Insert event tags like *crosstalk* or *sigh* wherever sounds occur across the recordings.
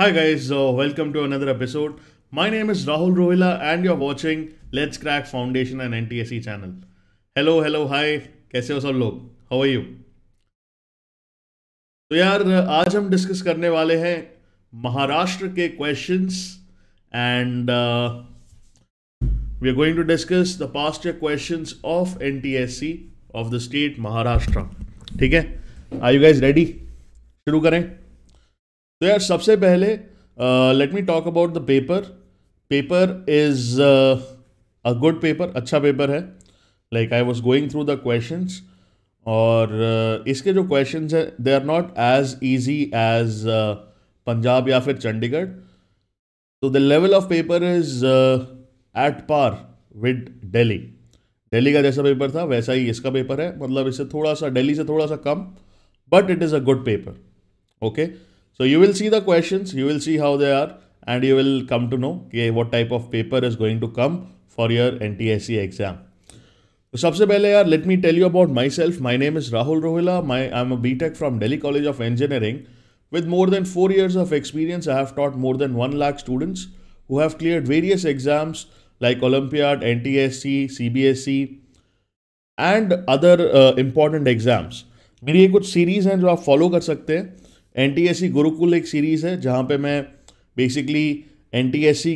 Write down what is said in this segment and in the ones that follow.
Hi guys, so welcome to another episode. My name is Rahul Rohila and you're watching Let's Crack Foundation and NTSC channel. Hello, hello, hi. कैसे हो सब लोग? How are you? तो यार आज हम discuss करने वाले हैं महाराष्ट्र के questions and we are going to discuss the past year questions of NTSC of the state Maharashtra ठीक है आर यू गाइस रेडी शुरू करें तो यार सबसे पहले let me talk about the paper paper is a good paper अच्छा paper है like I was going through the question और uh, इसके जो क्वेश्चन हैं they are not as easy as Punjab या फिर चंडीगढ़ तो the level of paper is at par with Delhi Delhi का जैसा पेपर था वैसा ही इसका पेपर है मतलब इससे थोड़ा सा डेली से थोड़ा सा कम but it is a good paper okay okay? So you will see the questions, you will see how they are and you will come to know okay, what type of paper is going to come for your NTSC exam. तो सबसे पहले यार let me tell you about myself my name is Rahul Rohila my I am a B tech from Delhi college of engineering with more than four years of experience I have taught more than one lakh students who have clear various exams like olympiad N T S C C B S C and other important exams मेरी ये कुछ series हैं जो आप follow कर सकते हैं N Gurukul एक सीरीज़ है जहाँ पे मैं बेसिकली एन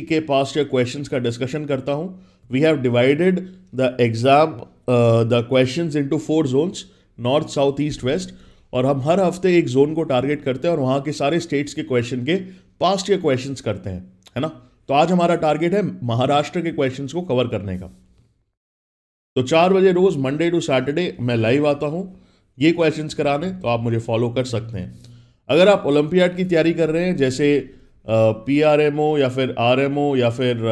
के पास या क्वेश्चंस का डिस्कशन करता हूँ we have divided the exam the questions into four zones north south east west और हम हर हफ्ते एक जोन को टारगेट करते हैं और वहाँ के सारे स्टेट्स के क्वेश्चन के पास्ट या क्वेश्चंस करते हैं है ना तो आज हमारा टारगेट है महाराष्ट्र के क्वेश्चंस को कवर करने का तो चार बजे रोज़ मंडे टू सैटरडे मैं लाइव आता हूँ ये क्वेश्चंस कराने तो आप मुझे फॉलो कर सकते हैं अगर आप ओलंपियाड की तैयारी कर रहे हैं जैसे पी आर एम ओ या फिर आर एम ओ या फिर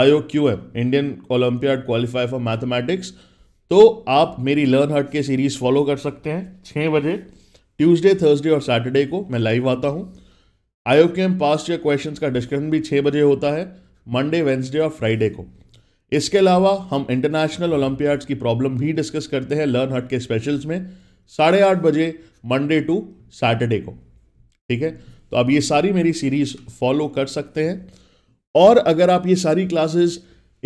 I O Q M Indian olympiad qualify for mathematics तो आप मेरी लर्न हट के सीरीज़ फॉलो कर सकते हैं छः बजे ट्यूसडे थर्सडे और सैटरडे को मैं लाइव आता हूँ आयो क्यू एम पास्ट या क्वेश्चन का डिस्कशन भी छः बजे होता है मंडे वेंसडे और फ्राइडे को इसके अलावा हम इंटरनेशनल ओलंपियाड्स की प्रॉब्लम भी डिस्कस करते हैं लर्न हट के स्पेशल्स में साढ़े आठ बजे मंडे टू सैटरडे को ठीक है तो आप ये सारी मेरी सीरीज फॉलो कर सकते हैं और अगर आप ये सारी क्लासेस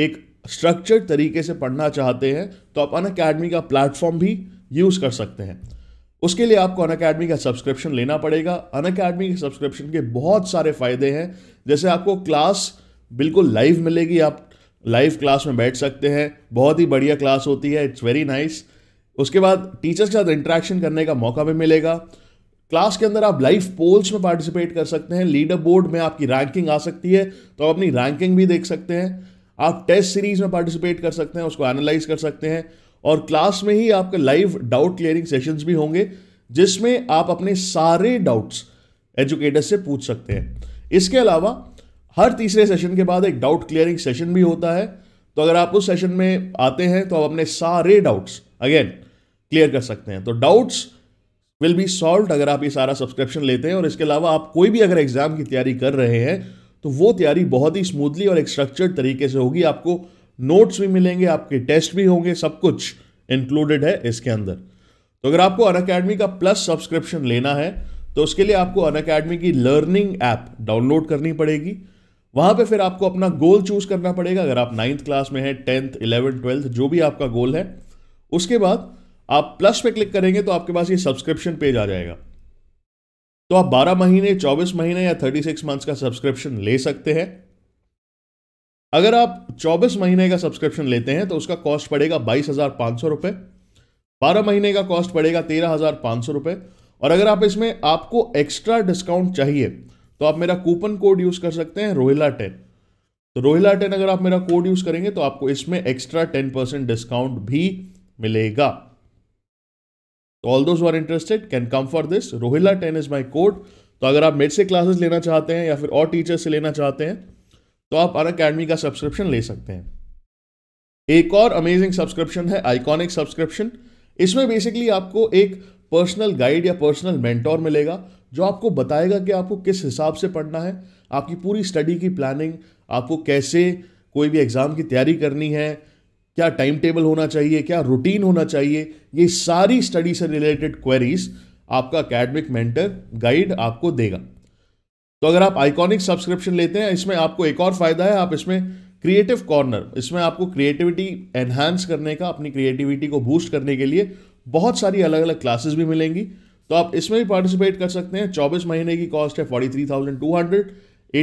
एक स्ट्रक्चर्ड तरीके से पढ़ना चाहते हैं तो आप अन अकेडमी का प्लेटफॉर्म भी यूज़ कर सकते हैं उसके लिए आपको अन अकेडमी का सब्सक्रिप्शन लेना पड़ेगा अन अकेडमी के सब्सक्रिप्शन के बहुत सारे फ़ायदे हैं जैसे आपको क्लास बिल्कुल लाइव मिलेगी आप लाइव क्लास में बैठ सकते हैं बहुत ही बढ़िया क्लास होती है इट्स वेरी नाइस nice. उसके बाद टीचर्स के साथ इंटरेक्शन करने का मौका भी मिलेगा क्लास के अंदर आप लाइव पोल्स में पार्टिसिपेट कर सकते हैं लीडर बोर्ड में आपकी रैंकिंग आ सकती है तो आप अपनी रैंकिंग भी देख सकते हैं आप टेस्ट सीरीज में पार्टिसिपेट कर सकते हैं उसको एनालाइज कर सकते हैं और क्लास में ही आपके लाइव डाउट क्लियरिंग सेशंस भी होंगे जिसमें आप अपने सारे डाउट्स एजुकेटर से पूछ सकते हैं इसके अलावा हर तीसरे सेशन के बाद एक डाउट क्लियरिंग सेशन भी होता है तो अगर आप उस सेशन में आते हैं तो आप अपने सारे डाउट्स अगेन क्लियर कर सकते हैं तो डाउट्स विल बी सॉल्व अगर आप ये सारा सब्सक्रिप्शन लेते हैं और इसके अलावा आप कोई भी अगर एग्ज़ाम की तैयारी कर रहे हैं तो वो तैयारी बहुत ही स्मूथली और एक स्ट्रक्चर्ड तरीके से होगी आपको नोट्स भी मिलेंगे आपके टेस्ट भी होंगे सब कुछ इंक्लूडेड है इसके अंदर तो अगर आपको अन अकेडमी का प्लस सब्सक्रिप्शन लेना है तो उसके लिए आपको अन अकेडमी की लर्निंग ऐप डाउनलोड करनी पड़ेगी वहाँ पे फिर आपको अपना गोल चूज करना पड़ेगा अगर आप नाइन्थ क्लास में हैं टेंथ इलेवेंथ ट्वेल्थ जो भी आपका गोल है उसके बाद आप प्लस पे क्लिक करेंगे तो आपके पास ये सब्सक्रिप्शन पेज आ जाएगा तो आप 12 महीने 24 महीने या 36 मंथ्स का सब्सक्रिप्शन ले सकते हैं अगर आप 24 महीने का सब्सक्रिप्शन लेते हैं तो उसका कॉस्ट पड़ेगा बाईस हज़ार पांच सौ रुपए बारह महीने का कॉस्ट पड़ेगा तेरह हज़ार पांच सौ रुपए और अगर आप इसमें आपको एक्स्ट्रा डिस्काउंट चाहिए तो आप मेरा कूपन कोड यूज़ कर सकते हैं रोहिला टेन तो रोहिला टेन अगर आप मेरा कोड यूज़ करेंगे तो आपको इसमें एक्स्ट्रा टेन परसेंट डिस्काउंट भी मिलेगा तो all those are interested can come for this Rohila ten is my code तो अगर आप मेरे से क्लासेस लेना चाहते हैं या फिर और टीचर से लेना चाहते हैं तो आप अन अकेडमी का सब्सक्रिप्शन ले सकते हैं एक और अमेजिंग सब्सक्रिप्शन है आइकॉनिक सब्सक्रिप्शन इसमें बेसिकली आपको एक पर्सनल गाइड या पर्सनल मेंटोर मिलेगा जो आपको बताएगा कि आपको किस हिसाब से पढ़ना है आपकी पूरी स्टडी की प्लानिंग आपको कैसे कोई भी एग्ज़ाम की तैयारी करनी है क्या टाइम टेबल होना चाहिए क्या रूटीन होना चाहिए ये सारी स्टडी से रिलेटेड क्वेरीज आपका अकेडमिक मेंटर गाइड आपको देगा तो अगर आप आइकॉनिक सब्सक्रिप्शन लेते हैं इसमें आपको एक और फायदा है आप इसमें क्रिएटिव कॉर्नर इसमें आपको क्रिएटिविटी एनहांस करने का अपनी क्रिएटिविटी को बूस्ट करने के लिए बहुत सारी अलग अलग क्लासेस भी मिलेंगी तो आप इसमें भी पार्टिसिपेट कर सकते हैं चौबीस महीने की कॉस्ट है forty three thousand two hundred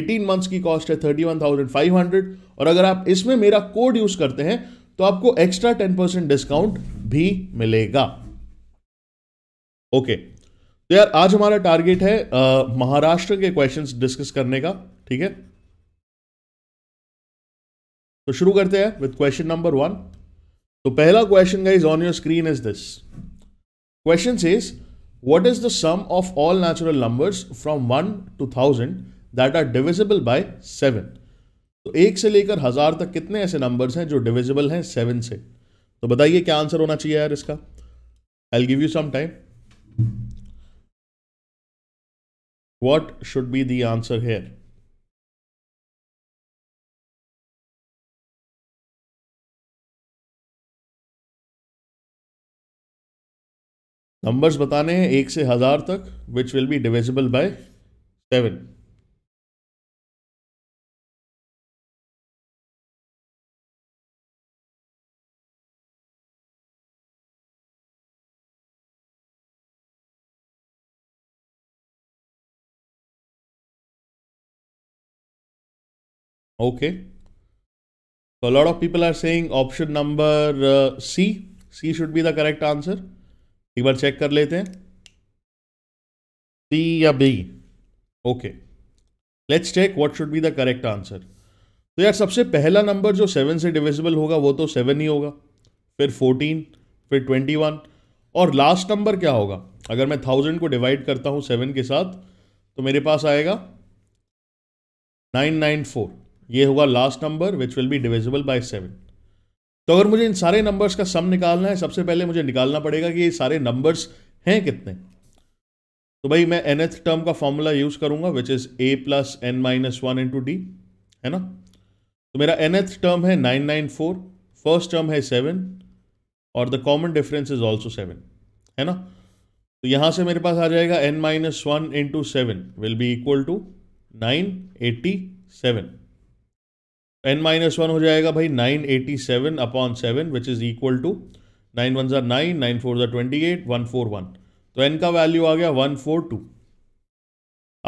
eighteen months की कॉस्ट है thirty one thousand five hundred और अगर आप इसमें मेरा कोड यूज़ करते हैं तो आपको एक्स्ट्रा टेन परसेंट डिस्काउंट भी मिलेगा ओके तो यार आज हमारा टारगेट है महाराष्ट्र के क्वेश्चंस डिस्कस करने का ठीक है तो शुरू करते हैं विद क्वेश्चन नंबर वन तो पहला question guys on your screen is this question is what is the sum of all natural number from one to thousand that are divisible by seven तो एक से लेकर हज़ार तक कितने ऐसे नंबर्स हैं जो डिविजिबल हैं सेवन से तो बताइए क्या आंसर होना चाहिए यार इसका I give you some time what should be the answer here numbers बताने हैं एक से हज़ार तक which will be divisible by seven Okay. So a lot of people are saying option number uh, C. C should be the correct answer. एक बार check कर लेते हैं सी या B okay let's check what should be the correct answer तो यार सबसे पहला number जो सेवन से डिविजिबल होगा वो तो सेवन ही होगा फिर फोर्टीन फिर ट्वेंटी वन और लास्ट नंबर क्या होगा अगर मैं थाउजेंड को डिवाइड करता हूँ सेवन के साथ तो मेरे पास आएगा नाइन नाइन फोर ये होगा last number which will be divisible by seven तो अगर मुझे इन सारे नंबर्स का सम निकालना है सबसे पहले मुझे निकालना पड़ेगा कि ये सारे नंबर्स हैं कितने तो भाई मैं एन एथ टर्म का फॉर्मूला यूज़ करूंगा which is a plus n minus one into d है ना तो मेरा एन एथ टर्म है nine nine four first term है सेवन और the common difference is also seven है ना तो यहां से मेरे पास आ जाएगा n minus one into seven will be equal to nine eighty seven n minus one हो जाएगा भाई nine eighty seven upon seven which is equal to nine one ज़ा नाइन नाइन फोर ज़ा twenty eight one four one तो n का value आ गया one four two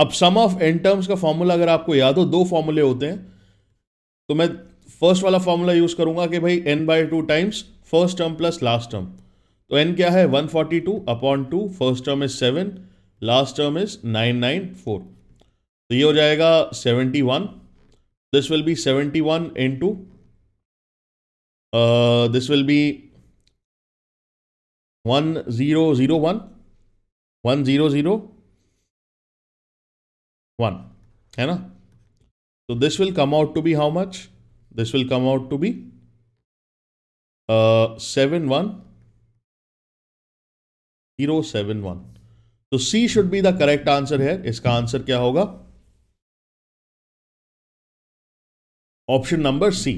अब सम ऑफ एन टर्म्स का फॉर्मूला अगर आपको याद हो दो फॉर्मूले होते हैं तो मैं फर्स्ट वाला फॉर्मूला यूज़ करूंगा कि भाई n by two times first term plus last term तो एन क्या है one forty two upon two first term is seven last term is nine nine four तो ये हो जाएगा seventy one this will be 71 into uh, this will be 1001 1001 है ना so this will come out to be how much this will come out to be uh 71071 so c should be the correct answer here इसका answer क्या होगा option number C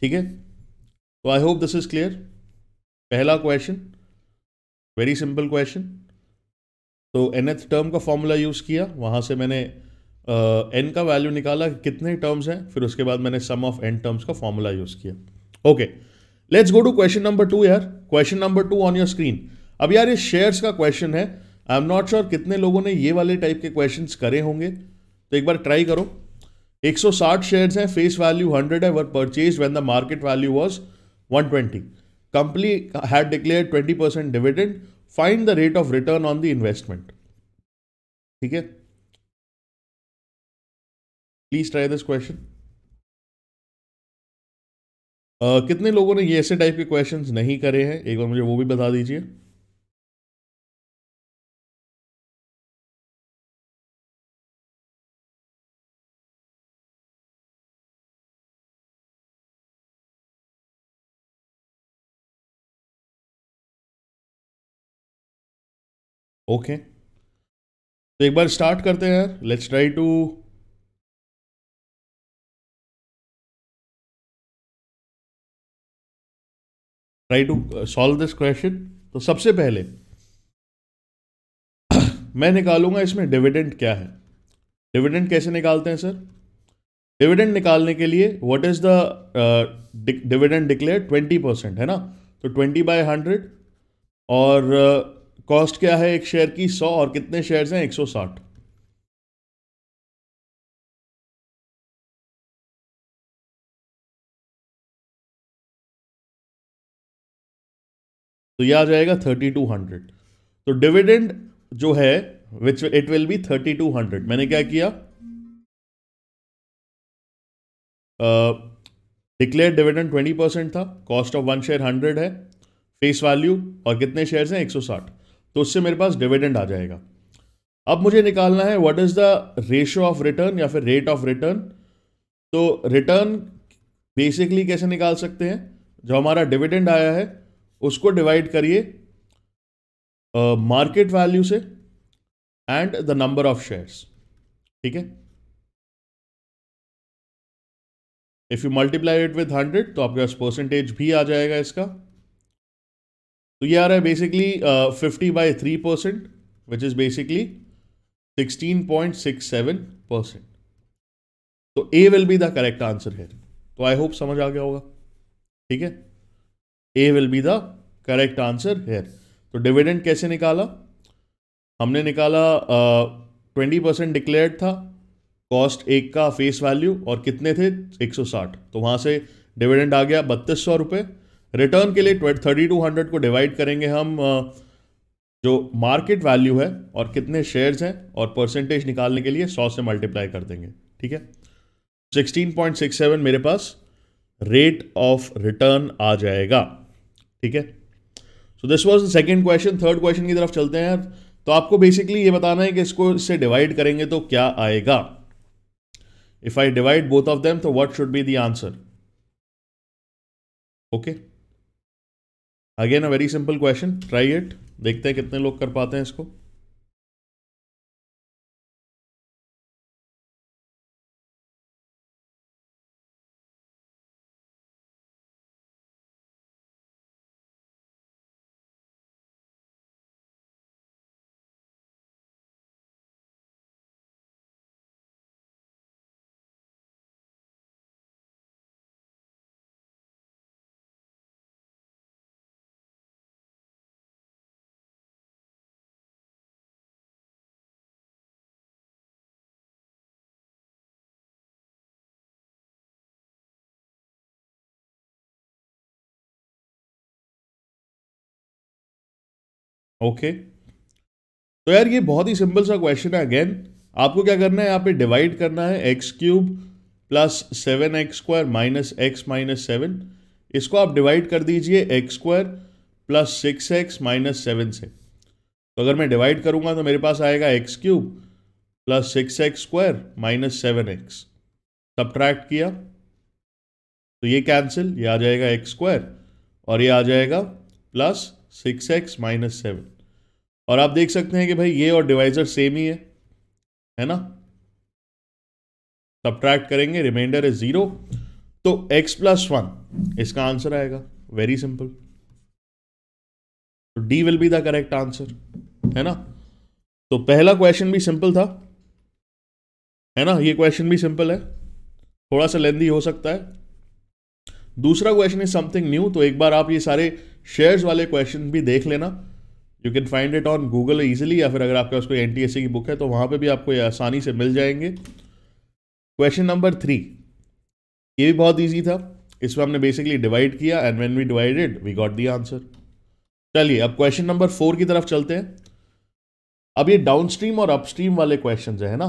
ठीक है तो I hope this is clear पहला question very simple question तो nth term का formula use किया वहां से मैंने एन uh, का वैल्यू निकाला कितने टर्म्स हैं फिर उसके बाद मैंने सम ऑफ एन टर्म्स का फॉर्मूला यूज़ किया okay let's go to question number two यार question number two on your screen अब यार ये शेयर्स का क्वेश्चन है आई एम नॉट श्योर कितने लोगों ने ये वाले टाइप के क्वेश्चन करे होंगे तो एक बार ट्राई करो 160 शेयर्स हैं फेस वैल्यू 100 है were purchase when the market value was 120 company had declared 20 percent dividend find the rate of return on the investment ठीक है प्लीज ट्राई दिस क्वेश्चन कितने लोगों ने ये ऐसे टाइप के क्वेश्चंस नहीं करे हैं एक बार मुझे वो भी बता दीजिए ओके तो एक बार स्टार्ट करते हैं यार let's try to try to solve this question तो सबसे पहले *coughs* मैं निकालूंगा इसमें डिविडेंड क्या है डिविडेंड कैसे निकालते हैं सर डिविडेंड निकालने के लिए what is the dividend declare twenty percent है ना तो ट्वेंटी बाय हंड्रेड और uh, कॉस्ट क्या है एक शेयर की सौ और कितने शेयर्स हैं एक सौ साठ तो यह आ जाएगा थर्टी टू हंड्रेड तो डिविडेंड जो है which it will be thirty two hundred मैंने क्या किया डिक्लेयर डिविडेंड ट्वेंटी परसेंट था cost of one share hundred है फेस वैल्यू और कितने शेयर्स हैं एक सौ साठ तो उससे मेरे पास डिविडेंड आ जाएगा अब मुझे निकालना है what is the ratio of return या फिर रेट ऑफ रिटर्न तो रिटर्न बेसिकली कैसे निकाल सकते हैं जो हमारा डिविडेंड आया है उसको डिवाइड करिए मार्केट वैल्यू से and the number of shares ठीक है if you multiply it with hundred तो आपके पास परसेंटेज भी आ जाएगा इसका तो ये आ रहा है basically fifty by three percent which is basically sixteen point six seven percent तो A will be the correct answer है तो आई होप समझ आ गया होगा ठीक है A will be the correct answer है तो डिविडेंड कैसे निकाला हमने निकाला ट्वेंटी परसेंट डिक्लेयर था कॉस्ट एक का फेस वैल्यू और कितने थे 160 तो वहां से डिविडेंड आ गया बत्तीस सौ रुपये रिटर्न के लिए थर्टी टू हंड्रेड को डिवाइड करेंगे हम जो मार्केट वैल्यू है और कितने शेयर्स हैं और परसेंटेज निकालने के लिए सौ से मल्टीप्लाई कर देंगे ठीक है सिक्सटीन पॉइंट सिक्स सेवन मेरे पास रेट ऑफ रिटर्न आ जाएगा ठीक है so this was the second question third question की तरफ चलते हैं तो आपको बेसिकली ये बताना है कि इसको इससे डिवाइड करेंगे तो क्या आएगा if I divide both of them तो what should be the answer okay again a very simple question try it देखते हैं कितने लोग कर पाते हैं इसको ओके तो यार ये बहुत ही सिंपल सा क्वेश्चन है अगेन आपको क्या करना है यहाँ पे डिवाइड करना है x cube plus seven x square minus x minus seven इसको आप डिवाइड कर दीजिए x square plus six x minus seven से तो अगर मैं डिवाइड करूँगा तो मेरे पास आएगा x cube plus six x square minus seven x subtract किया तो ये कैंसिल ये आ जाएगा एक्स स्क्वायर और ये आ जाएगा plus six x minus seven और आप देख सकते हैं कि भाई ये और डिवाइजर सेम ही है है ना सब्ट्रैक्ट करेंगे रिमाइंडर इज जीरो तो एक्स प्लस वन इसका आंसर आएगा वेरी सिंपल तो D will be the correct answer है ना तो पहला क्वेश्चन भी सिंपल था है ना ये क्वेश्चन भी सिंपल है थोड़ा सा लेंदी हो सकता है दूसरा क्वेश्चन इज समथिंग न्यू तो एक बार आप ये सारे शेयर्स वाले क्वेश्चन भी देख लेना you can find it on Google easily या फिर अगर आपके पास कोई एन की बुक है तो वहाँ पर भी आपको ये आसानी से मिल जाएंगे क्वेश्चन नंबर थ्री ये भी बहुत ईजी था इसमें हमने बेसिकली डिवाइड किया and when we divided we got the answer चलिए अब क्वेश्चन नंबर फोर की तरफ चलते हैं अब ये डाउनस्ट्रीम और अपस्ट्रीम वाले क्वेश्चन है ना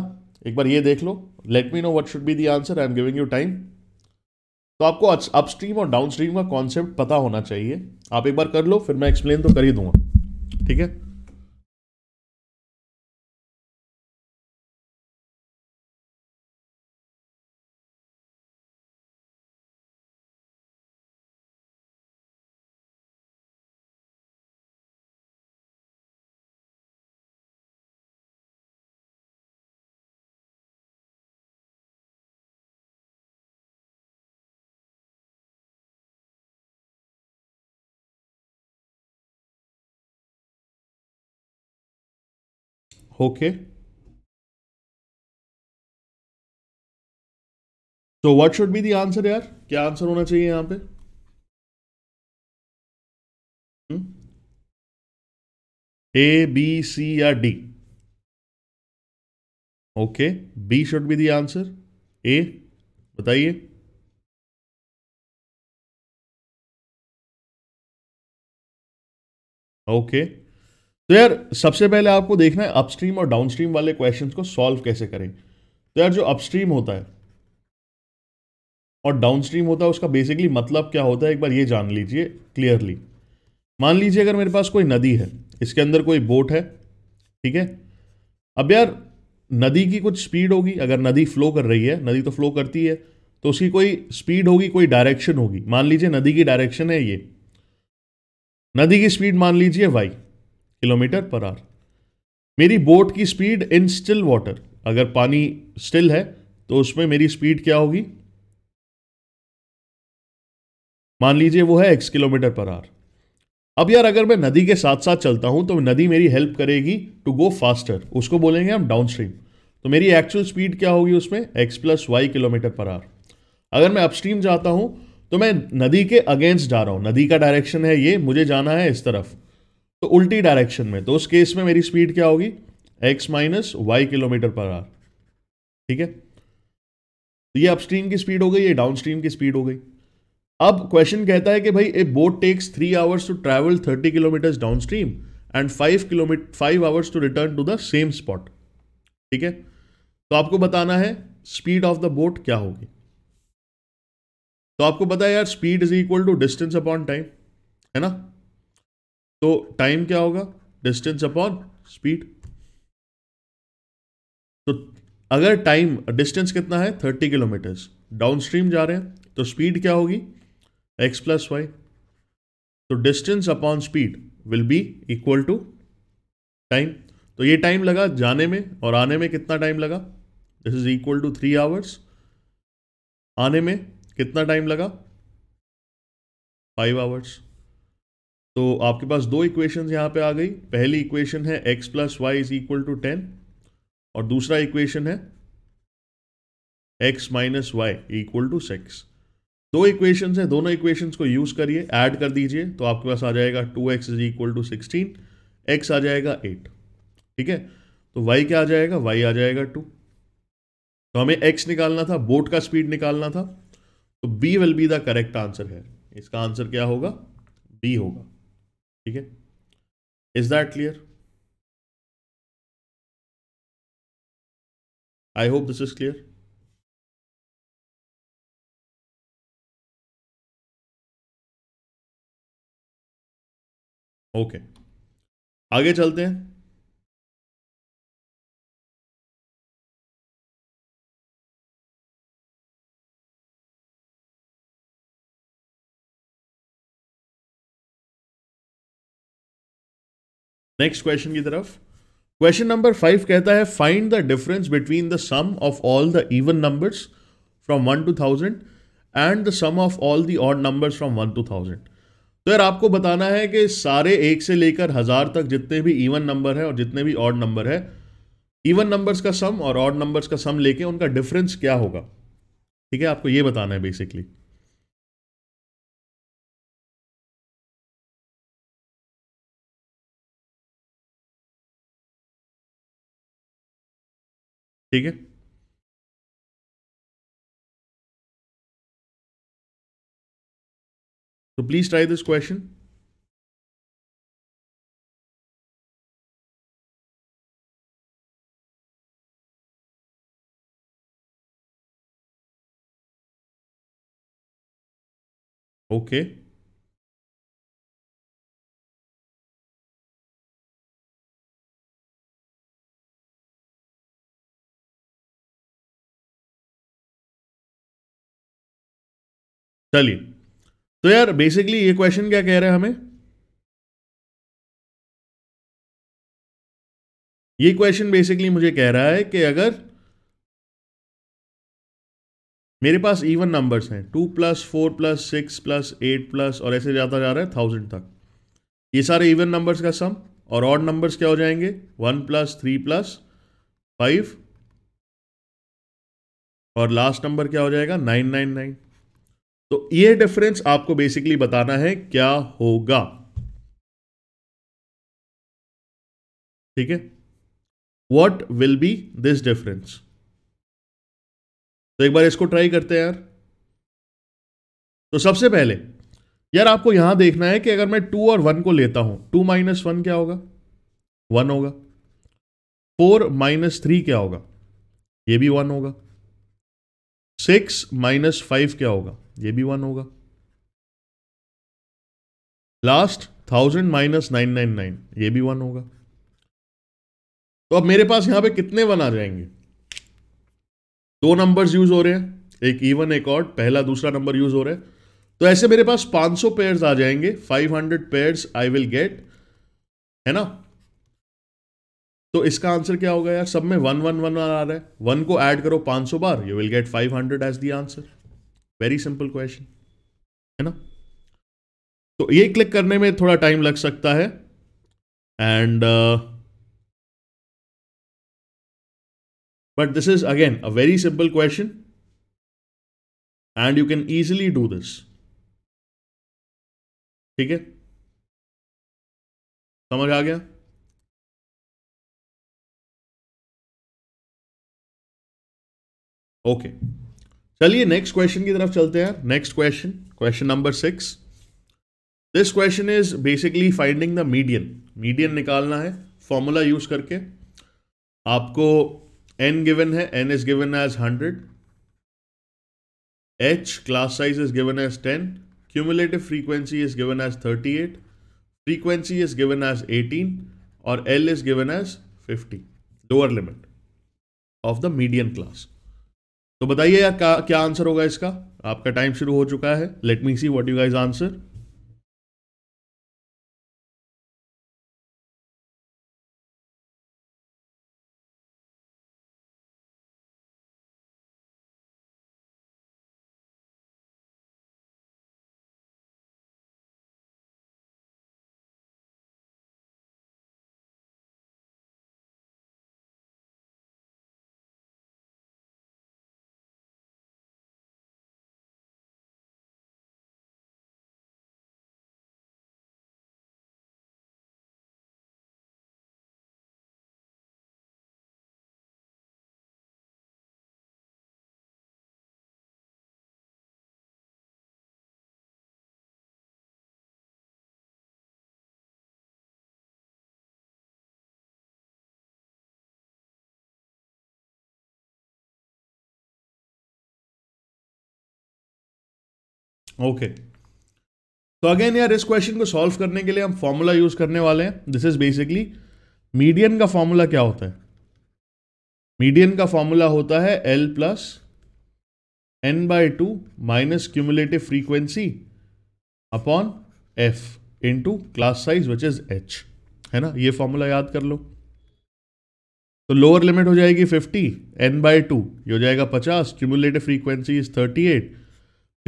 एक बार ये देख लो let me know what should be the answer I am giving you time तो आपको अपस्ट्रीम और डाउनस्ट्रीम का कॉन्सेप्ट पता होना चाहिए आप एक बार कर लो फिर मैं एक्सप्लेन तो कर ही दूंगा ठीक है Okay. तो what should be the answer यार क्या आंसर होना चाहिए यहां पे ए बी सी या D okay B should be the answer A बताइए ओके okay. तो यार सबसे पहले आपको देखना है अपस्ट्रीम और डाउनस्ट्रीम वाले क्वेश्चंस को सॉल्व कैसे करें तो यार जो अपस्ट्रीम होता है और डाउनस्ट्रीम होता है उसका बेसिकली मतलब क्या होता है एक बार ये जान लीजिए क्लियरली मान लीजिए अगर मेरे पास कोई नदी है इसके अंदर कोई बोट है ठीक है अब यार नदी की कुछ स्पीड होगी अगर नदी फ्लो कर रही है नदी तो फ्लो करती है तो उसकी कोई स्पीड होगी कोई डायरेक्शन होगी मान लीजिए नदी की डायरेक्शन है ये नदी की स्पीड मान लीजिए वाई किलोमीटर पर आर मेरी बोट की स्पीड इन स्टिल वाटर अगर पानी स्टिल है तो उसमें मेरी स्पीड क्या होगी मान लीजिए वो है एक्स किलोमीटर पर आर अब यार अगर मैं नदी के साथ साथ चलता हूं तो नदी मेरी हेल्प करेगी टू गो फास्टर उसको बोलेंगे हम डाउन स्ट्रीम तो मेरी एक्चुअल स्पीड क्या होगी उसमें x plus y kilometre per hour अगर मैं अपस्ट्रीम जाता हूं तो मैं नदी के अगेंस्ट जा रहा हूं नदी का डायरेक्शन है ये मुझे जाना है इस तरफ तो उल्टी डायरेक्शन में तो उस केस में मेरी स्पीड क्या होगी x minus y kilometre per hour ठीक है तो ये अपस्ट्रीम की स्पीड हो गई ये डाउनस्ट्रीम की स्पीड हो गई अब क्वेश्चन कहता है कि भाई a boat takes three hours to travel thirty kilometre downstream and five kilometre five hours to return to the same spot ठीक है तो आपको बताना है स्पीड ऑफ द बोट क्या होगी तो आपको पता है यार speed is equal to distance upon time है ना तो टाइम क्या होगा डिस्टेंस अपॉन स्पीड तो अगर टाइम डिस्टेंस कितना है थर्टी किलोमीटर्स डाउन स्ट्रीम जा रहे हैं तो स्पीड क्या होगी एक्स प्लस वाई तो distance upon speed will be equal to time तो ये टाइम लगा जाने में और आने में कितना टाइम लगा this is equal to three hours आने में कितना टाइम लगा फाइव आवर्स तो आपके पास दो इक्वेशंस यहाँ पे आ गई पहली इक्वेशन है x plus y is equal to ten और दूसरा इक्वेशन है x minus y equal to six दो इक्वेशंस हैं दोनों इक्वेशंस को यूज़ करिए ऐड कर दीजिए तो आपके पास आ जाएगा two x is equal to sixteen x आ जाएगा एट ठीक है तो वाई क्या आ जाएगा वाई आ जाएगा टू तो हमें एक्स निकालना था बोट का स्पीड निकालना था तो B will be the correct answer है इसका आंसर क्या होगा बी होगा ठीक है is that clear I hope this is clear okay आगे चलते हैं नेक्स्ट क्वेश्चन की तरफ क्वेश्चन नंबर फाइव कहता है find the difference between the sum of all the even numbers from one to thousand and the sum of all the odd numbers from one to thousand तो यार आपको बताना है कि सारे एक से लेकर हज़ार तक जितने भी इवन नंबर है और जितने भी ऑड नंबर है इवन नंबर्स का सम और ऑड नंबर्स का सम लेके उनका डिफरेंस क्या होगा ठीक है आपको ये बताना है बेसिकली ठीक है तो please try this question okay चलिए तो यार बेसिकली ये क्वेश्चन क्या कह रहे हैं हमें ये क्वेश्चन बेसिकली मुझे कह रहा है कि अगर मेरे पास इवन नंबर्स हैं two plus four plus six plus eight plus और ऐसे जाता जा रहा है थाउजेंड तक ये सारे इवन नंबर्स का सम और ऑड नंबर्स क्या हो जाएंगे one plus three plus five और लास्ट नंबर क्या हो जाएगा नाइन नाइन नाइन तो ये डिफरेंस आपको बेसिकली बताना है क्या होगा ठीक है what will be this difference तो एक बार इसको ट्राई करते हैं यार तो सबसे पहले यार आपको यहां देखना है कि अगर मैं टू और वन को लेता हूं टू माइनस वन क्या होगा वन होगा फोर माइनस थ्री क्या होगा ये भी वन होगा सिक्स माइनस फाइव क्या होगा ये भी वन होगा last thousand minus nine nine nine ये भी वन होगा तो अब मेरे पास यहां पे कितने वन आ जाएंगे दो नंबर्स यूज हो रहे हैं एक इवन एक ऑड पहला दूसरा नंबर यूज हो रहा है तो ऐसे मेरे पास 500 पेयर्स आ जाएंगे 500 पेयर्स आई विल गेट है ना तो इसका आंसर क्या होगा यार सब में वन वन वन आ रहा है वन को ऐड करो 500 बार you will get 500 as the answer very simple question है ना तो ये क्लिक करने में थोड़ा टाइम लग सकता है and but this is again a very simple question and you can easily do this ठीक है समझ आ गया ओके okay. चलिए नेक्स्ट क्वेश्चन की तरफ चलते हैं next question question number six this question is basically finding the median median निकालना है फॉर्मूला यूज करके आपको एन गिवन है n is given as hundred h class size is given as ten cumulative frequency is given as thirty eight frequency is given as eighteen और l is given as fifty lower limit of the medium class तो बताइए यार क्या answer होगा इसका आपका time शुरू हो चुका है let me see what you guys answer okay तो अगेन यार इस क्वेश्चन को सॉल्व करने के लिए हम फॉर्मूला यूज करने वाले हैं दिस इज बेसिकली मीडियन का फॉर्मूला क्या होता है मीडियन का फॉर्मूला होता है l plus n by two minus cumulative frequency upon f into class size which is h है ना ये फॉर्मूला याद कर लो तो लोअर लिमिट हो जाएगी 50 एन बाय टू ये हो जाएगा 50 cumulative frequency is 38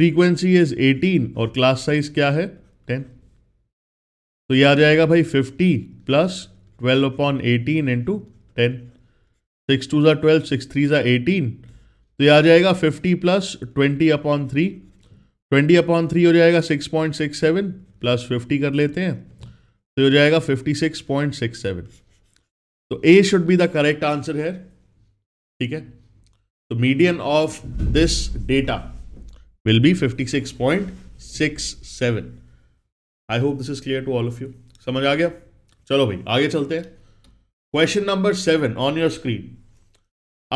frequency is 18 और क्लास साइज क्या है 10 तो ये आ जाएगा भाई 50 plus 12 upon 18 into ten six two ज़ा ट्वेल्व सिक्स थ्री ज़ा एटीन तो ये आ जाएगा 50 plus 20 upon three twenty upon three हो जाएगा six point six seven plus fifty कर लेते हैं तो हो जाएगा fifty six point six seven तो A should be the correct answer है ठीक है तो medium of this data will be 56.67 I hope this is clear to all of you समझ आ गया चलो भाई आगे चलते हैं question number seven on your screen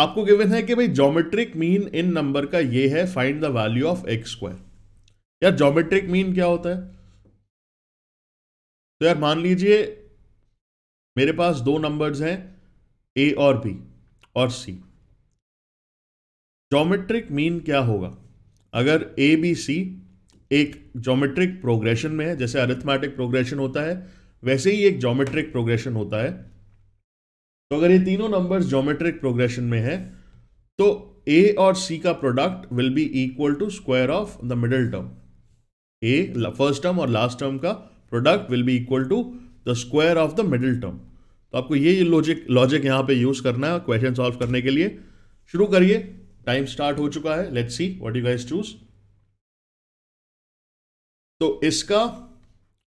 आपको गिवन है कि भाई जोमेट्रिक मीन इन नंबर का ये है find the value of x square यार जोमेट्रिक मीन क्या होता है तो यार मान लीजिए मेरे पास दो नंबर्स हैं ए और बी और सी जोमेट्रिक मीन क्या होगा अगर ए बी सी एक ज्योमेट्रिक प्रोग्रेशन में है जैसे अरिथमेटिक प्रोग्रेशन होता है वैसे ही एक जोमेट्रिक प्रोग्रेशन होता है तो अगर ये तीनों नंबर्स ज्योमेट्रिक प्रोग्रेशन में है तो ए और सी का product will be equal to square of the middle term a first term और लास्ट टर्म का product will be equal to the square of the middle term तो आपको ये लॉजिक लॉजिक यहां पे यूज करना है क्वेश्चन सॉल्व करने के लिए शुरू करिए टाइम स्टार्ट हो चुका है let's see what you guys choose तो इसका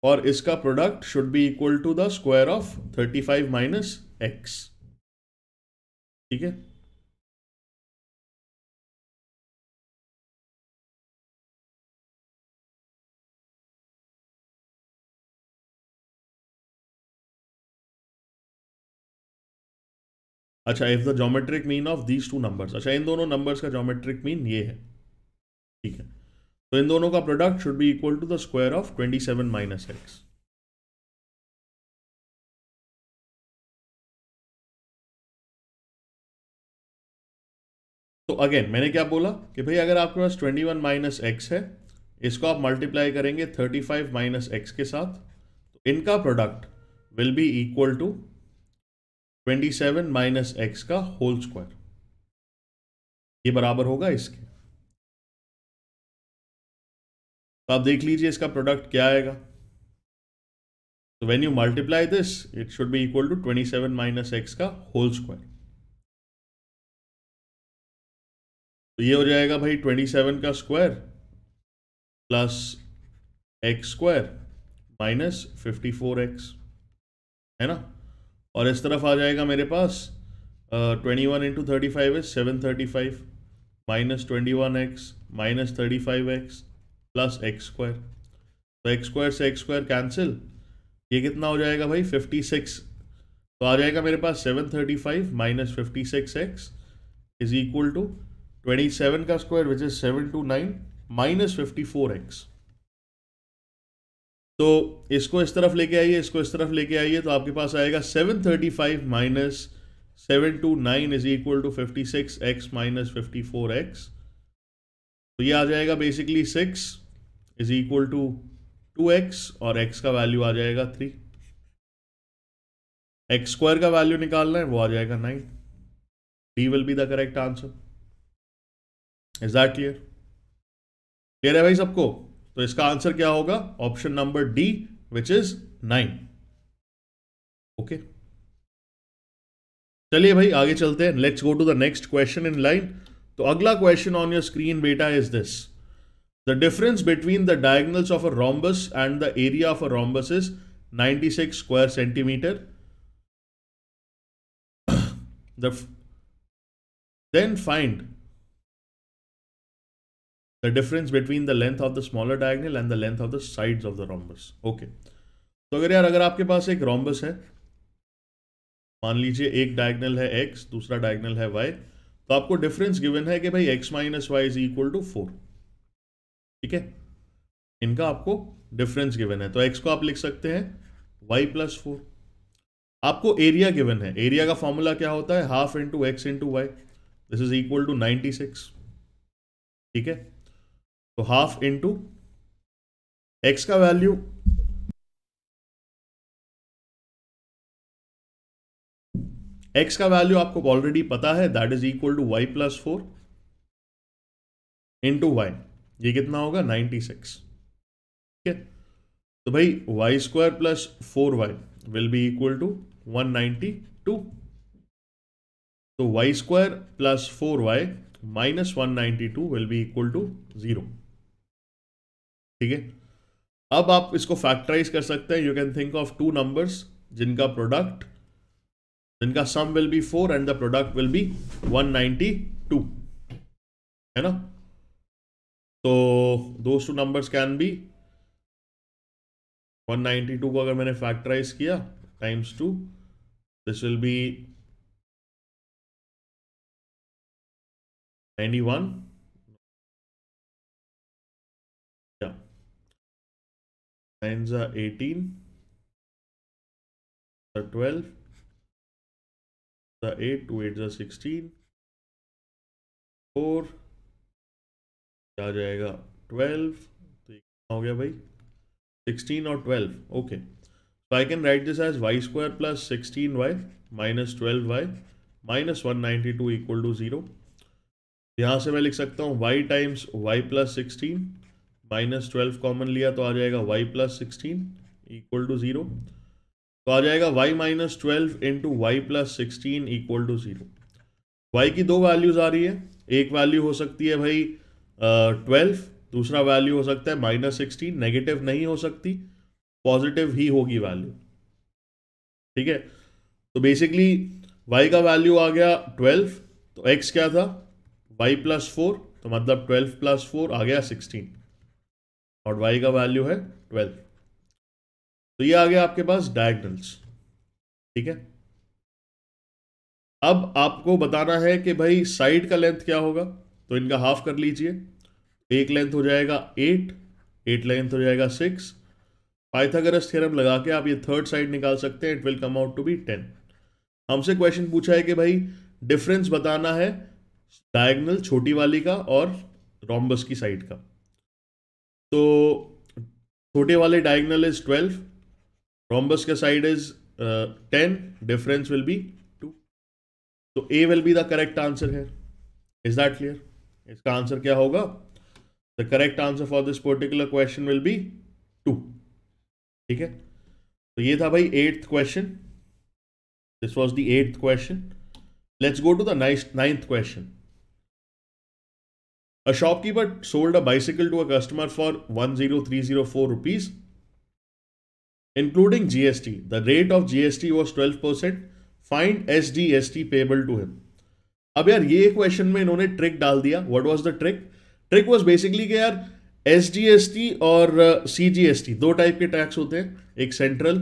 और इसका product should be equal to the square of thirty five minus x ठीक है अच्छा if the geometric mean of these two numbers अच्छा इन दोनों नंबर्स का जोमेट्रिक मीन ये है ठीक है तो इन दोनों का product should be equal to the square of twenty seven minus x तो अगेन मैंने क्या बोला कि भाई अगर आपके पास ट्वेंटी वन माइनस एक्स है इसको आप मल्टीप्लाई करेंगे थर्टी फाइव माइनस एक्स के साथ तो इनका product will be equal to twenty seven minus x का होल स्क्वायर ये बराबर होगा इसके तो आप देख लीजिए इसका प्रोडक्ट क्या आएगा तो when you multiply this it should be equal to twenty seven minus x का होल स्क्वायर तो ये हो जाएगा भाई ट्वेंटी सेवन का square plus x square minus fifty four x है ना और इस तरफ आ जाएगा मेरे पास twenty one into thirty five is seven thirty five minus twenty one x minus thirty five x plus x square तो एक्स स्क्वायर से एक्स स्क्वायर कैंसिल ये कितना हो जाएगा भाई फिफ्टी सिक्स तो आ जाएगा मेरे पास seven thirty five minus fifty six x is equal to twenty seven का square which is seven two nine minus fifty four x तो इसको इस तरफ लेके आइए इसको इस तरफ लेके आइए तो आपके पास आएगा seven thirty five minus seven two nine is equal to fifty six x minus fifty four x तो ये आ जाएगा basically six is equal to two x और एक्स का वैल्यू आ जाएगा थ्री एक्स स्क्वायर का वैल्यू निकालना है वो आ जाएगा nine D will be the correct answer is that clear clear है भाई सबको तो इसका आंसर क्या होगा option number D which is nine okay चलिए भाई आगे चलते हैं let's go to the next question in line तो अगला क्वेश्चन ऑन योर स्क्रीन बेटा is this the difference between the diagonals of a rhombus and the area of a rhombus is 96 six square centimetre then find the difference between the length of the smaller diagonal and the length of the sides of the rhombus okay तो अगर यार अगर आपके पास एक rhombus है मान लीजिए एक डायगनल है x दूसरा डायगनल है y तो आपको डिफरेंस गिवन है कि भाई x minus y is equal to four ठीक है इनका आपको डिफरेंस गिवन है तो x को आप लिख सकते हैं y प्लस फोर आपको एरिया गिवन है एरिया का फॉर्मूला क्या होता है half into x into y this is equal to ninety six ठीक है तो हाफ इंटू एक्स का वैल्यू एक्स का वैल्यू आपको ऑलरेडी पता है that is equal to y plus four into y ये कितना होगा नाइन्टी सिक्स ठीक है तो भाई y square plus four y will be equal to one ninety two तो y square plus four y minus one ninety two will be equal to zero ठीक है अब आप इसको फैक्टराइज कर सकते हैं you can think of two numbers जिनका प्रोडक्ट जिनका sum will be four and the product will be one ninety two है ना तो दो टू नंबर्स कैन बी 192 को अगर मैंने फैक्टराइज किया times two this will be 91 nines are 18 the 12 the 8 to 8 are 16 4 क्या जाएगा 12 तो हो गया भाई 16 और 12 okay so I can write this as y square plus sixteen minus twelve minus one equal to zero यहाँ से मैं लिख सकता हूँ y times y plus sixteen minus twelve common लिया तो आ जाएगा y plus sixteen equal to zero तो आ जाएगा y minus twelve into y plus sixteen equal to zero y की दो वैल्यूज़ आ रही है एक वैल्यू हो सकती है भाई ट्वेल्व uh, दूसरा वैल्यू हो सकता है माइनस सिक्सटीन नेगेटिव नहीं हो सकती पॉजिटिव ही होगी वैल्यू ठीक है तो बेसिकली y का वैल्यू आ गया ट्वेल्व तो x क्या था y प्लस फोर तो मतलब ट्वेल्व प्लस फोर आ गया सिक्सटीन और वाई का वैल्यू है ट्वेल्व तो ये आ गया आपके पास डायगनल्स ठीक है अब आपको बताना है कि भाई साइड का लेंथ क्या होगा तो इनका हाफ कर लीजिए एक लेंथ हो जाएगा एट एट लेंथ हो जाएगा सिक्स पाइथागोरस थ्योरम लगा के आप ये थर्ड साइड निकाल सकते हैं it will come out to be ten हमसे क्वेश्चन पूछा है कि भाई डिफरेंस बताना है डायगनल छोटी वाली का और रॉम्बस की साइड का तो छोटे वाले डायग्नल इज ट्वेल्व रोम्बस का side is ten difference will be two तो A will be the correct answer है इज दैट क्लियर इसका आंसर क्या होगा the correct answer for this particular question will be two ठीक है तो ये था भाई eighth question this was the eighth question let's go to the नाइस्ट ninth question A shopkeeper sold a bicycle to a customer for 10304 rupees, including GST. The rate of GST was 12%. Find SDST payable to him. अब यार ये question में इन्होंने trick डाल दिया what was the trick trick was basically कि यार SGST और सीजीएसटी uh, दो टाइप के टैक्स होते हैं एक सेंट्रल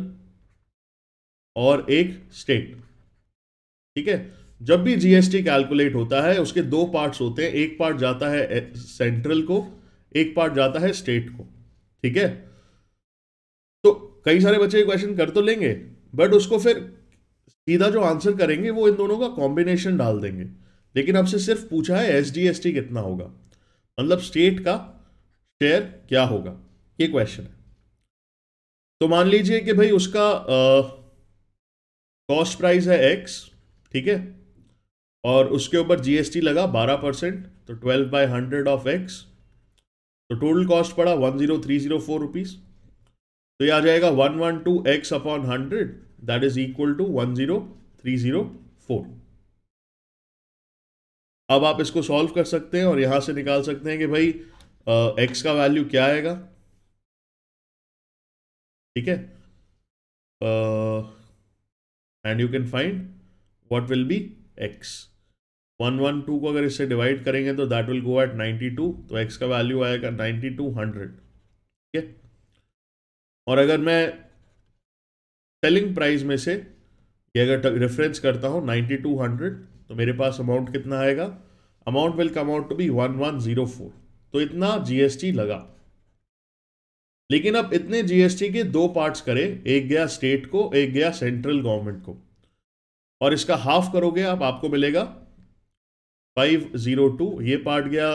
और एक स्टेट ठीक है जब भी जीएसटी कैलकुलेट होता है उसके दो पार्ट्स होते हैं एक पार्ट जाता है सेंट्रल को एक पार्ट जाता है स्टेट को ठीक है तो कई सारे बच्चे क्वेश्चन कर तो लेंगे बट उसको फिर सीधा जो आंसर करेंगे वो इन दोनों का कॉम्बिनेशन डाल देंगे लेकिन आपसे सिर्फ पूछा है एस एसजीएसटी कितना होगा मतलब स्टेट का शेयर क्या होगा ये क्वेश्चन है तो मान लीजिए कि भाई उसका कॉस्ट प्राइस है एक्स ठीक है और उसके ऊपर जीएसटी लगा 12 परसेंट तो 12 बाय 100 ऑफ एक्स तो टोटल कॉस्ट पड़ा one zero three zero four rupees तो ये आ जाएगा one one two x upon hundred that is equal to one zero three zero four अब आप इसको सॉल्व कर सकते हैं और यहां से निकाल सकते हैं कि भाई एक्स का वैल्यू क्या आएगा ठीक है and you can find what will be x one one two को अगर इससे डिवाइड करेंगे तो that will go at ninety two तो एक्स का वैल्यू आएगा नाइन्टी टू हंड्रेड ठीक है और अगर मैं सेलिंग प्राइस में से ये अगर रेफरेंस करता हूँ नाइन्टी टू हंड्रेड तो मेरे पास अमाउंट कितना आएगा amount will come out to be one one zero four तो इतना जीएसटी लगा लेकिन अब इतने जीएसटी के दो पार्ट्स करें एक गया स्टेट को एक गया सेंट्रल गवर्नमेंट को और इसका हाफ करोगे आप आपको मिलेगा फाइव जीरो टू ये पार्ट गया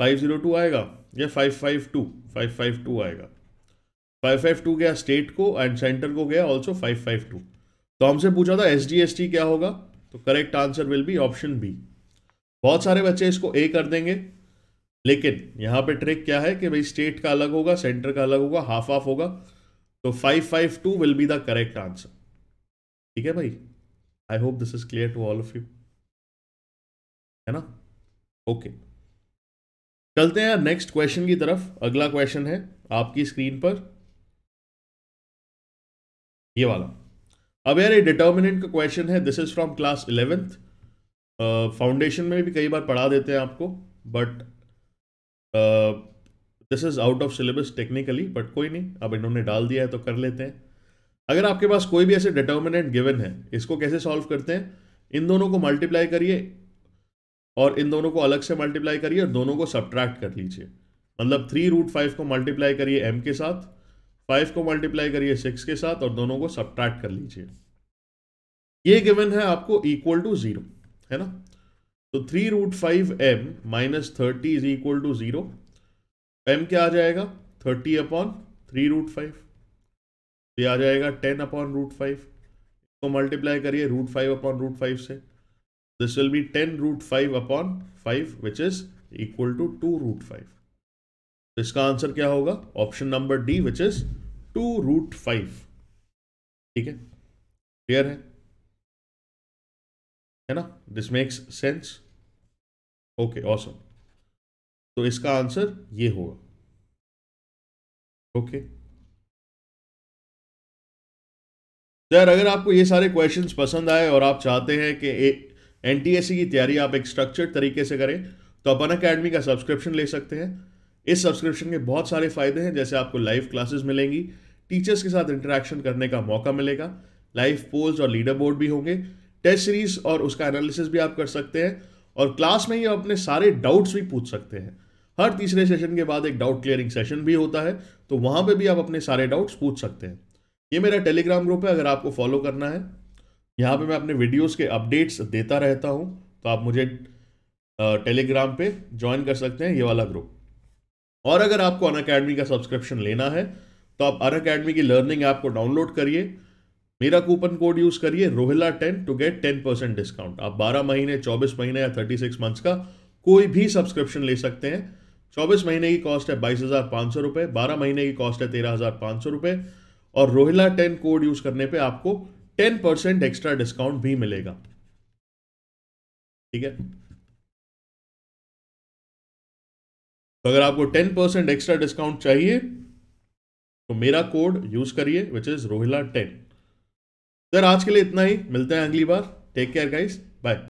फाइव जीरो टू आएगा या five five two five five two आएगा फाइव फाइव टू गया स्टेट को एंड सेंटर को गया ऑल्सो फाइव फाइव टू तो हमसे पूछा था एस डी एस टी क्या होगा तो correct answer will be option B बहुत सारे बच्चे इसको ए कर देंगे लेकिन यहाँ पे ट्रिक क्या है कि भाई स्टेट का अलग होगा सेंटर का अलग होगा हाफ हाफ होगा तो five five two will be the correct answer ठीक है भाई I hope this is clear to all of you है ना ओके okay. चलते हैं नेक्स्ट क्वेश्चन की तरफ अगला क्वेश्चन है आपकी स्क्रीन पर ये वाला अब यार ये डिटर्मिनेंट का क्वेश्चन है this is from class eleventh foundation में भी कई बार पढ़ा देते हैं आपको but this is out of syllabus technically but कोई नहीं अब इन्होंने डाल दिया है तो कर लेते हैं अगर आपके पास कोई भी ऐसे डिटर्मिनेंट गिवन है इसको कैसे सॉल्व करते हैं इन दोनों को मल्टीप्लाई करिए और इन दोनों को अलग से मल्टीप्लाई करिए और दोनों को सब्ट्रैक्ट कर लीजिए मतलब थ्री रूट फाइव को मल्टीप्लाई करिए एम के साथ फाइव को मल्टीप्लाई करिए सिक्स के साथ और दोनों को सब्ट्रैक्ट कर लीजिए ये गिवन है आपको इक्वल टू जीरो है ना तो three root five M minus thirty is equal to zero M क्या आ जाएगा thirty upon three root five ये आ जाएगा टेन अपॉन रूट फाइव इसको मल्टीप्लाई करिए root five upon root five से this will be ten root five upon five which is equal to two root five तो इसका आंसर क्या होगा option number D which is two root five ठीक है clear है है ना this makes sense okay awesome तो इसका आंसर ये होगा ओके okay. यार अगर आपको ये सारे क्वेश्चन पसंद आए और आप चाहते हैं कि एन की तैयारी आप एक स्ट्रक्चर्ड तरीके से करें तो अपन अकेडमी का सब्सक्रिप्शन ले सकते हैं इस सब्सक्रिप्शन के बहुत सारे फ़ायदे हैं जैसे आपको लाइव क्लासेस मिलेंगी टीचर्स के साथ इंटरेक्शन करने का मौका मिलेगा लाइव पोल्स और लीडर बोर्ड भी होंगे टेस्ट सीरीज और उसका एनालिसिस भी आप कर सकते हैं और क्लास में ही आप अपने सारे डाउट्स भी पूछ सकते हैं हर तीसरे सेशन के बाद एक डाउट क्लियरिंग सेशन भी होता है तो वहाँ पे भी आप अपने सारे डाउट्स पूछ सकते हैं ये मेरा टेलीग्राम ग्रुप है अगर आपको फॉलो करना है यहाँ पे मैं अपने वीडियोस के अपडेट्स देता रहता हूँ तो आप मुझे टेलीग्राम पे ज्वाइन कर सकते हैं ये वाला ग्रुप और अगर आपको अन अकेडमी का सब्सक्रिप्शन लेना है तो आप अन अकेडमी की लर्निंग ऐप को डाउनलोड करिए मेरा कूपन कोड यूज करिए Rohila ten to get ten percent discount आप बारह महीने चौबीस महीने या थर्टी सिक्स मंथ्स का कोई भी सब्सक्रिप्शन ले सकते हैं चौबीस महीने की कॉस्ट है बाईस हज़ार पाँच सौ रुपये बारह महीने की कॉस्ट है तेरह हज़ार पाँच सौ रुपये और रोहिला टेन कोड यूज करने पे आपको टेन परसेंट एक्स्ट्रा डिस्काउंट भी मिलेगा ठीक है तो अगर आपको टेन परसेंट एक्स्ट्रा डिस्काउंट चाहिए तो मेरा कोड यूज करिए which is Rohila ten sir आज के लिए इतना ही मिलते हैं अगली बार टेक केयर गाइस बाय